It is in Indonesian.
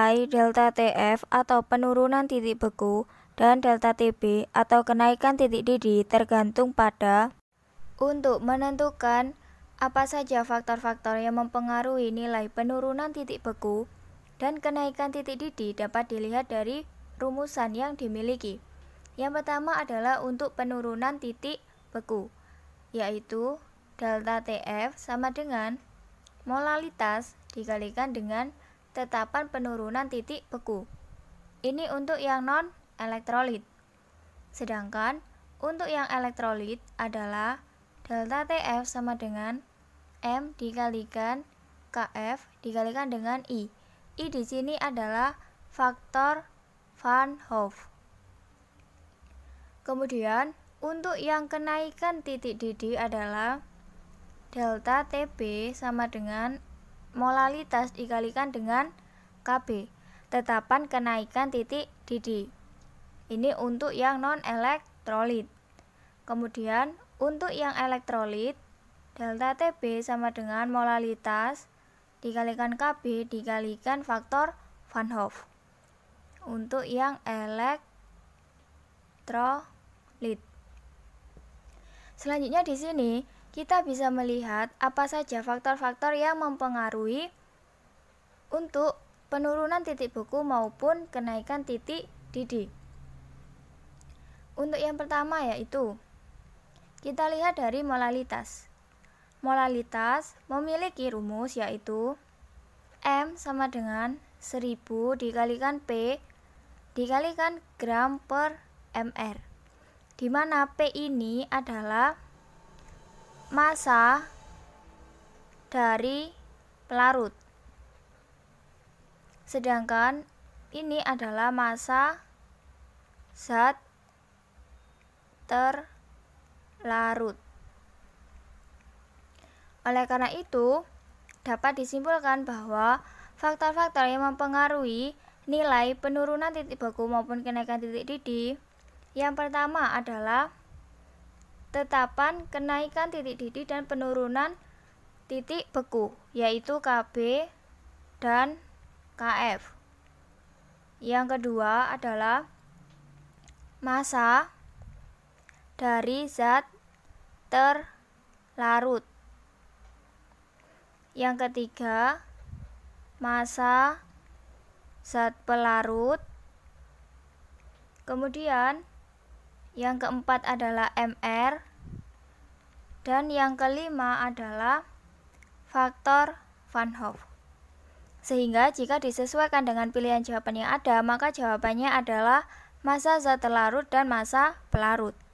mulai delta TF atau penurunan titik beku dan delta TB atau kenaikan titik didih tergantung pada untuk menentukan apa saja faktor-faktor yang mempengaruhi nilai penurunan titik beku dan kenaikan titik didih dapat dilihat dari rumusan yang dimiliki. Yang pertama adalah untuk penurunan titik beku, yaitu delta TF sama dengan molalitas dikalikan dengan tetapan penurunan titik beku. Ini untuk yang non-elektrolit. Sedangkan untuk yang elektrolit adalah delta TF sama dengan M dikalikan KF dikalikan dengan I. I di sini adalah faktor Van Hoff. Kemudian, untuk yang kenaikan titik didih adalah delta TB sama dengan molalitas dikalikan dengan KB tetapan kenaikan titik DD. Ini untuk yang non elektrolit. Kemudian untuk yang elektrolit delta TB sama dengan molalitas dikalikan KB dikalikan faktor Van Hoff. Untuk yang elektrolit. Selanjutnya di sini kita bisa melihat apa saja faktor-faktor yang mempengaruhi untuk penurunan titik beku maupun kenaikan titik didih. Untuk yang pertama yaitu kita lihat dari molalitas. Molalitas memiliki rumus yaitu M sama dengan 1000 dikalikan P dikalikan gram per mr di mana P ini adalah masa dari pelarut. Sedangkan ini adalah masa zat terlarut. Oleh karena itu, dapat disimpulkan bahwa faktor-faktor yang mempengaruhi nilai penurunan titik beku maupun kenaikan titik didih yang pertama adalah tetapan kenaikan titik didih dan penurunan titik beku yaitu KB dan KF. Yang kedua adalah masa dari zat terlarut. Yang ketiga, masa zat pelarut. Kemudian yang keempat adalah MR, dan yang kelima adalah faktor Van Hoff Sehingga jika disesuaikan dengan pilihan jawaban yang ada, maka jawabannya adalah masa zat terlarut dan masa pelarut.